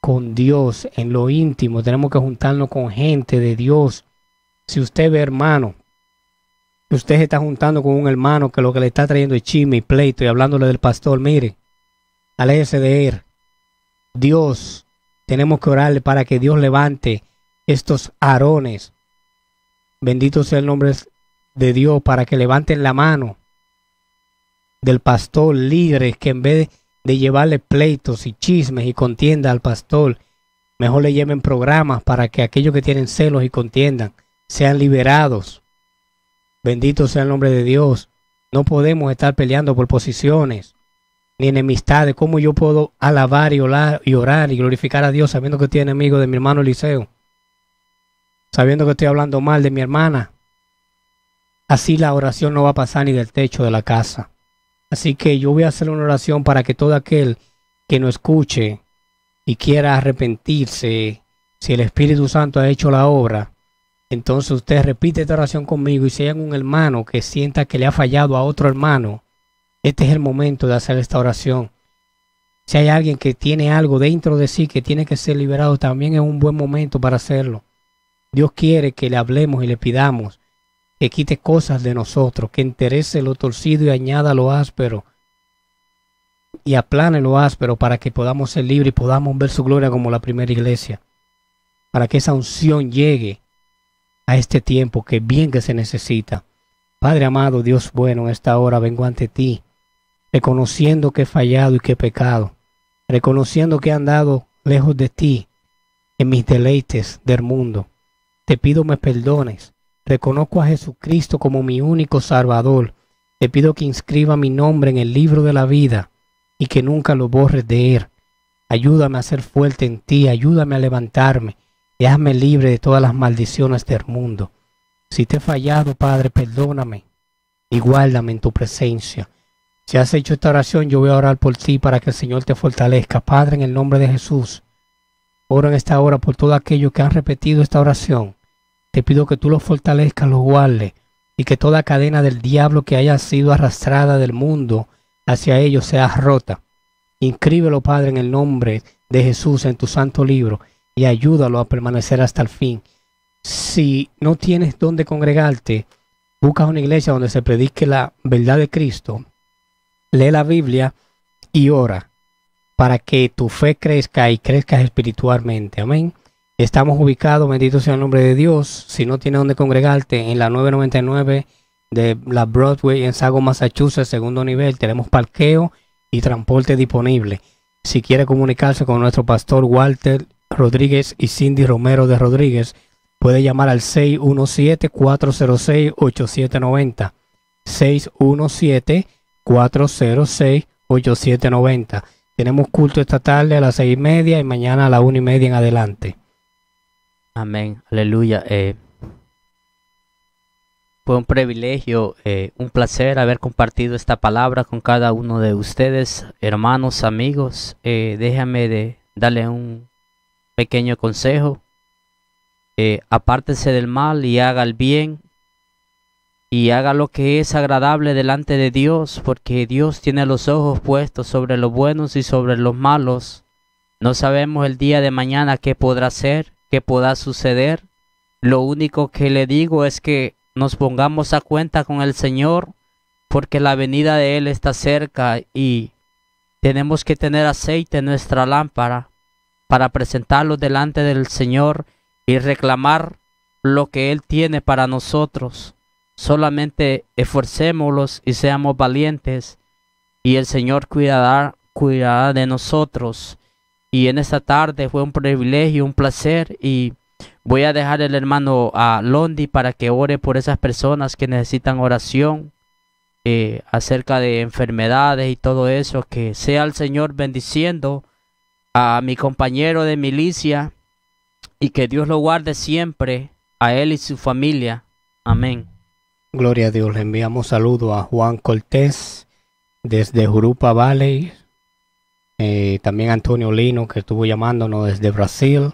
con Dios en lo íntimo, tenemos que juntarnos con gente de Dios. Si usted ve hermano, si usted se está juntando con un hermano que lo que le está trayendo es chisme y pleito y hablándole del pastor, mire, aléjese de él. Dios, tenemos que orarle para que Dios levante estos arones. Bendito sea el nombre de Dios para que levanten la mano del pastor, líderes que en vez de llevarle pleitos y chismes y contienda al pastor, mejor le lleven programas para que aquellos que tienen celos y contiendan sean liberados. Bendito sea el nombre de Dios. No podemos estar peleando por posiciones ni enemistades. ¿Cómo yo puedo alabar y y orar y glorificar a Dios sabiendo que estoy enemigo de mi hermano Eliseo? Sabiendo que estoy hablando mal de mi hermana, Así la oración no va a pasar ni del techo de la casa. Así que yo voy a hacer una oración para que todo aquel que no escuche y quiera arrepentirse, si el Espíritu Santo ha hecho la obra, entonces usted repite esta oración conmigo y si hay un hermano que sienta que le ha fallado a otro hermano, este es el momento de hacer esta oración. Si hay alguien que tiene algo dentro de sí que tiene que ser liberado, también es un buen momento para hacerlo. Dios quiere que le hablemos y le pidamos que quite cosas de nosotros, que enterece lo torcido y añada lo áspero y aplane lo áspero para que podamos ser libres y podamos ver su gloria como la primera iglesia. Para que esa unción llegue a este tiempo que bien que se necesita. Padre amado, Dios bueno, en esta hora vengo ante ti, reconociendo que he fallado y que he pecado, reconociendo que he andado lejos de ti en mis deleites del mundo. Te pido me perdones Reconozco a Jesucristo como mi único Salvador. Te pido que inscriba mi nombre en el libro de la vida y que nunca lo borres de él. Ayúdame a ser fuerte en ti, ayúdame a levantarme y hazme libre de todas las maldiciones del mundo. Si te he fallado, Padre, perdóname y guárdame en tu presencia. Si has hecho esta oración, yo voy a orar por ti para que el Señor te fortalezca. Padre, en el nombre de Jesús, oro en esta hora por todo aquello que han repetido esta oración te pido que tú los fortalezcas, los guardes, y que toda cadena del diablo que haya sido arrastrada del mundo hacia ellos sea rota. Inscríbelo, Padre, en el nombre de Jesús en tu santo libro y ayúdalo a permanecer hasta el fin. Si no tienes dónde congregarte, busca una iglesia donde se predique la verdad de Cristo, lee la Biblia y ora para que tu fe crezca y crezcas espiritualmente. Amén. Estamos ubicados, bendito sea el nombre de Dios. Si no tienes donde congregarte, en la 999 de la Broadway en Sago, Massachusetts, segundo nivel, tenemos parqueo y transporte disponible. Si quiere comunicarse con nuestro pastor Walter Rodríguez y Cindy Romero de Rodríguez, puede llamar al 617-406-8790. 617-406-8790. Tenemos culto esta tarde a las seis y media y mañana a la una y media en adelante. Amén, aleluya. Eh, fue un privilegio, eh, un placer haber compartido esta palabra con cada uno de ustedes, hermanos, amigos. Eh, déjame de darle un pequeño consejo. apártese del mal y haga el bien. Y haga lo que es agradable delante de Dios, porque Dios tiene los ojos puestos sobre los buenos y sobre los malos. No sabemos el día de mañana qué podrá ser que pueda suceder. Lo único que le digo es que nos pongamos a cuenta con el Señor porque la venida de Él está cerca y tenemos que tener aceite en nuestra lámpara para presentarlo delante del Señor y reclamar lo que Él tiene para nosotros. Solamente esforcémoslos y seamos valientes y el Señor cuidará, cuidará de nosotros. Y en esta tarde fue un privilegio, un placer y voy a dejar el hermano a Londi para que ore por esas personas que necesitan oración eh, acerca de enfermedades y todo eso. Que sea el Señor bendiciendo a mi compañero de milicia y que Dios lo guarde siempre a él y su familia. Amén. Gloria a Dios. Le enviamos saludo a Juan Cortés desde Jurupa Valley, eh, también Antonio Lino que estuvo llamándonos desde Brasil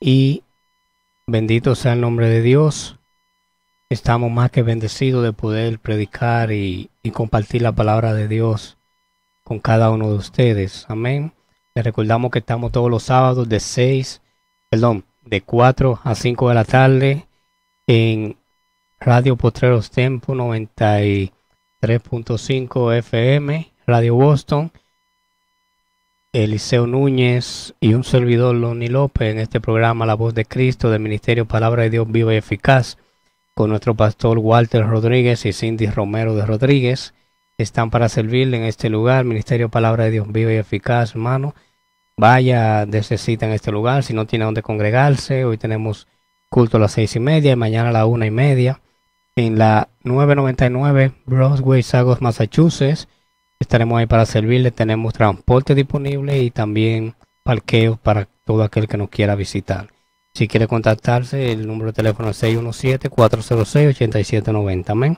y bendito sea el nombre de Dios. Estamos más que bendecidos de poder predicar y, compartir la palabra de Dios con cada uno de ustedes. Amén. Les recordamos que estamos todos los sábados de 6, perdón, de 4 a 5 de la tarde en Radio Potreros Tempo 93.5 FM, Radio Boston Eliseo Núñez y un servidor Loni López en este programa La Voz de Cristo del Ministerio Palabra de Dios Viva y Eficaz con nuestro pastor Walter Rodríguez y Cindy Romero de Rodríguez. Están para servirle en este lugar, Ministerio Palabra de Dios Viva y Eficaz, hermano. Vaya, en este lugar, si no tiene dónde congregarse, hoy tenemos culto a las seis y media y mañana a las una y media en la 999 Broadway, Sagos, Massachusetts Estaremos ahí para servirle, tenemos transporte disponible y también parqueo para todo aquel que nos quiera visitar. Si quiere contactarse, el número de teléfono es 617-406-8790. Amén.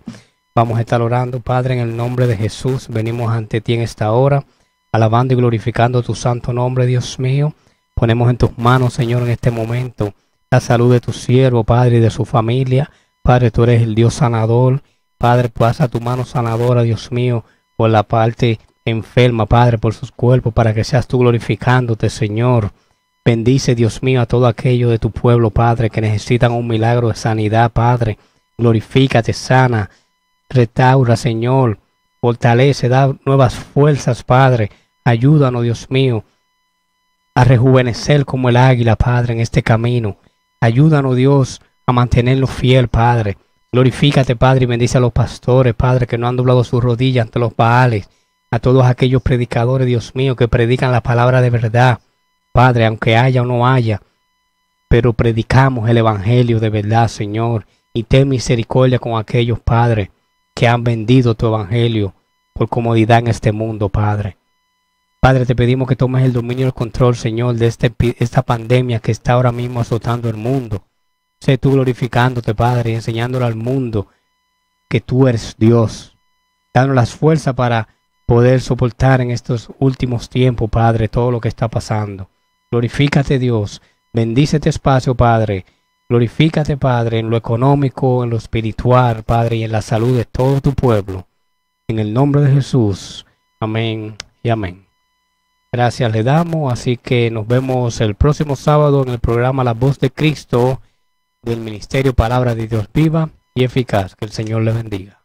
Vamos a estar orando, Padre, en el nombre de Jesús. Venimos ante ti en esta hora, alabando y glorificando tu santo nombre, Dios mío. Ponemos en tus manos, Señor, en este momento la salud de tu siervo, Padre, y de su familia. Padre, tú eres el Dios sanador. Padre, pasa tu mano sanadora, Dios mío, por la parte enferma, Padre, por sus cuerpos, para que seas tú glorificándote, Señor. Bendice, Dios mío, a todo aquello de tu pueblo, Padre, que necesitan un milagro de sanidad, Padre. Glorifícate, sana, restaura, Señor. Fortalece, da nuevas fuerzas, Padre. Ayúdanos, Dios mío, a rejuvenecer como el águila, Padre, en este camino. Ayúdanos, Dios, a mantenerlo fiel, Padre. Glorifícate, Padre, y bendice a los pastores, Padre, que no han doblado sus rodillas ante los baales, a todos aquellos predicadores, Dios mío, que predican la palabra de verdad, Padre, aunque haya o no haya, pero predicamos el Evangelio de verdad, Señor, y ten misericordia con aquellos, Padre, que han vendido tu Evangelio por comodidad en este mundo, Padre. Padre, te pedimos que tomes el dominio y el control, Señor, de este, esta pandemia que está ahora mismo azotando el mundo. Sé tú glorificándote, Padre, enseñándole al mundo que tú eres Dios. Danos las fuerzas para poder soportar en estos últimos tiempos, Padre, todo lo que está pasando. Glorifícate, Dios. Bendice este espacio, Padre. Glorifícate, Padre, en lo económico, en lo espiritual, Padre, y en la salud de todo tu pueblo. En el nombre de Jesús. Amén y amén. Gracias le damos, así que nos vemos el próximo sábado en el programa La Voz de Cristo del Ministerio Palabra de Dios Viva y Eficaz. Que el Señor le bendiga.